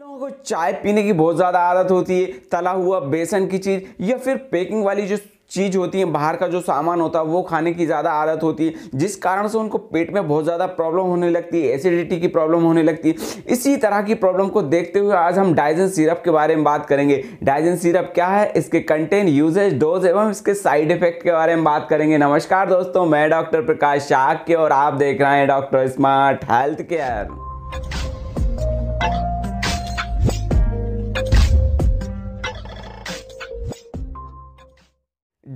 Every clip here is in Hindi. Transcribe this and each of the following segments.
लोगों को चाय पीने की बहुत ज़्यादा आदत होती है तला हुआ बेसन की चीज़ या फिर पैकिंग वाली जो चीज़ होती है बाहर का जो सामान होता है वो खाने की ज़्यादा आदत होती है जिस कारण से उनको पेट में बहुत ज़्यादा प्रॉब्लम होने लगती है एसिडिटी की प्रॉब्लम होने लगती है इसी तरह की प्रॉब्लम को देखते हुए आज हम डाइजन सिरप के बारे में बात करेंगे डाइजन सिरप क्या है इसके कंटेंट यूजेज डोज एवं इसके साइड इफेक्ट के बारे में बात करेंगे नमस्कार दोस्तों मैं डॉक्टर प्रकाश के और आप देख रहे हैं doctor smart health care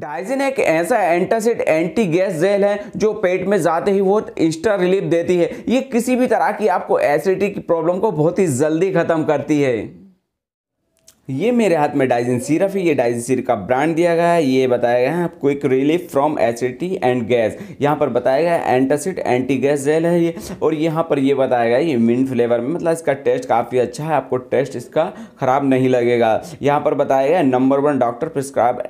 Digene एक ऐसा एंटासिड एंटी गैस जेल है जो पेट में जाते ही बहुत इंस्टा रिलीफ देती है ये किसी भी तरह की आपको एसिडिटी की प्रॉब्लम को बहुत ही जल्दी ख़त्म करती है ये मेरे हाथ में डाइजिन सिरप है ये डाइजिन सिरप का ब्रांड दिया गया है ये बताया गया है quick relief from acidity and gas यहाँ पर बताया गया है एंटासिड एंटी गैस जेल है ये और यहाँ पर ये बताया गया ये मिन फ्लेवर में मतलब इसका टेस्ट काफ़ी अच्छा है आपको टेस्ट इसका ख़राब नहीं लगेगा यहाँ पर बताया गया number one doctor prescribe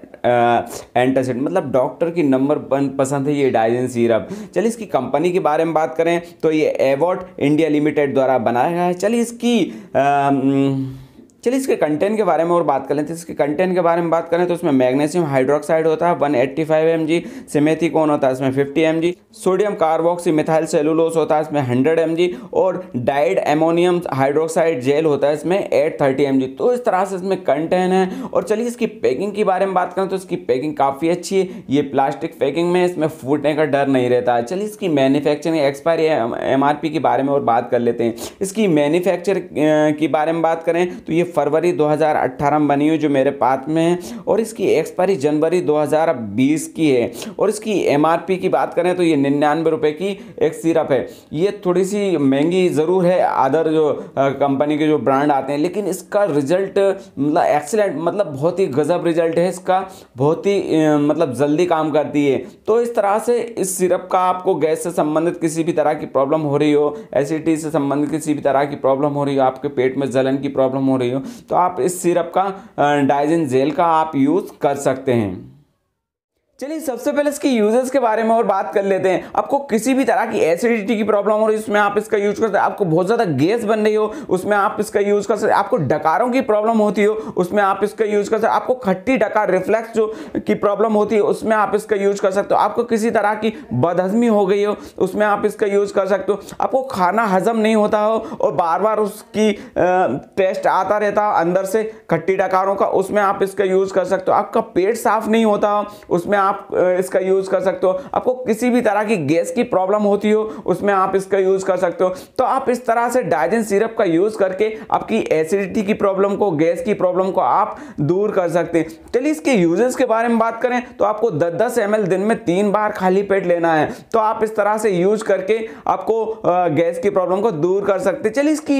antacid मतलब डॉक्टर की नंबर वन पसंद है ये डाइजिन सिरप चलिए इसकी कंपनी के बारे में बात करें तो ये एवॉट इंडिया लिमिटेड द्वारा बनाया गया है चलिए इसकी हम्म, चलिए इसके कंटेंट के बारे में और बात कर करें तो इसके कंटेंट के बारे में बात करें तो इसमें मैग्नीशियम हाइड्रोक्साइड होता है one eighty five M G simethicone होता है इसमें fifty M G sodium carboxymethyl cellulose होता है इसमें हंड्रेड एम जी और डाइड एमोनियम हाइड्रोक्साइड जेल होता है इसमें एट थर्टी एम जी तो इस तरह से इसमें कंटेंट है और चलिए इसकी पैकिंग के बारे में बात करें तो इसकी पैकिंग काफ़ी अच्छी है ये प्लास्टिक पैकिंग में इसमें फूटने का डर नहीं रहता है चलिए इसकी manufacturing expiry M R P के बारे में और बात कर लेते हैं इसकी मैन्युफैक्चर के बारे में बात करें तो ये फरवरी 2018 में बनी हुई जो मेरे पास में है और इसकी एक्सपायरी जनवरी 2020 की है और इसकी एम की बात करें तो ये निन्यानवे रुपये की एक सिरप है ये थोड़ी सी महंगी ज़रूर है अदर जो कंपनी के जो ब्रांड आते हैं लेकिन इसका रिजल्ट मतलब एक्सीलेंट मतलब बहुत ही गज़ब रिजल्ट है इसका बहुत ही मतलब जल्दी काम करती है तो इस तरह से इस सिरप का आपको गैस से संबंधित किसी भी तरह की प्रॉब्लम हो रही हो एसिडिटी से संबंधित किसी भी तरह की प्रॉब्लम हो रही हो आपके पेट में जलन की प्रॉब्लम हो रही हो हो तो आप इस सिरप का डाइजिन जेल का आप यूज़ कर सकते हैं चलिए सबसे पहले इसके यूजर्स के बारे में और बात कर लेते हैं आपको किसी भी तरह की एसिडिटी की प्रॉब्लम हो रही है उसमें आप इसका यूज कर सकते हैं आपको बहुत ज़्यादा गैस बन रही हो उसमें आप इसका यूज कर सकते आपको डकारों की प्रॉब्लम होती हो उसमें आप इसका यूज कर सकते आपको खट्टी डकार रिफ्लेक्स जो की प्रॉब्लम होती है उसमें आप इसका यूज कर सकते हो आपको किसी तरह की बदहजमी हो गई हो उसमें आप इसका यूज कर सकते हो आपको खाना हजम नहीं होता हो और बार बार उसकी टेस्ट आता रहता हो अंदर से खट्टी डकारों का उसमें आप इसका यूज कर सकते हो आपका पेट साफ नहीं होता हो उसमें आप इसका यूज़ कर सकते हो आपको किसी भी तरह की गैस की प्रॉब्लम होती हो उसमें आप इसका यूज़ कर सकते हो तो आप इस तरह से डायजन सिरप का यूज़ करके आपकी एसिडिटी की प्रॉब्लम को गैस की प्रॉब्लम को आप दूर कर सकते हैं चलिए इसके यूजेस के बारे में बात करें तो आपको दस दस एम दिन में तीन बार खाली पेट लेना है तो आप इस तरह से यूज करके आपको गैस की प्रॉब्लम को दूर कर सकते चलिए इसकी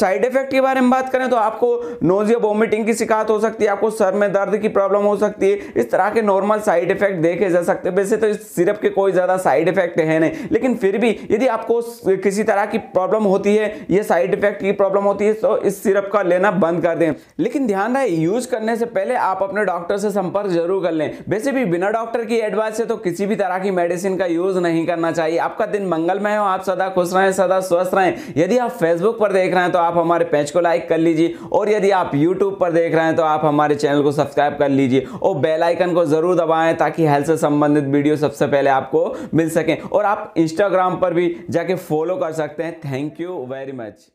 साइड इफेक्ट के बारे में बात करें तो आपको नोजिया वोमिटिंग की शिकायत हो सकती है आपको सर में दर्द की प्रॉब्लम हो सकती है इस तरह के नॉर्मल नॉर्मल साइड इफेक्ट देखे जा सकते हैं वैसे तो इस सिरप के कोई ज़्यादा साइड इफेक्ट है नहीं लेकिन फिर भी यदि आपको किसी तरह की प्रॉब्लम होती है ये साइड इफेक्ट की प्रॉब्लम होती है तो इस सिरप का लेना बंद कर दें लेकिन ध्यान रहे यूज करने से पहले आप अपने डॉक्टर से संपर्क जरूर कर लें वैसे भी बिना डॉक्टर की एडवाइस से तो किसी भी तरह की मेडिसिन का यूज नहीं करना चाहिए आपका दिन मंगलमय हो आप सदा खुश रहें सदा स्वस्थ रहें यदि आप फेसबुक पर देख रहे हैं तो आप हमारे पेज को लाइक कर लीजिए और यदि आप यूट्यूब पर देख रहे हैं तो आप हमारे चैनल को सब्सक्राइब कर लीजिए और बेलाइकन को जरूर दबाएं ताकि हेल्थ से संबंधित वीडियो सबसे पहले आपको मिल सके और आप इंस्टाग्राम पर भी जाके फॉलो कर सकते हैं थैंक यू वेरी मच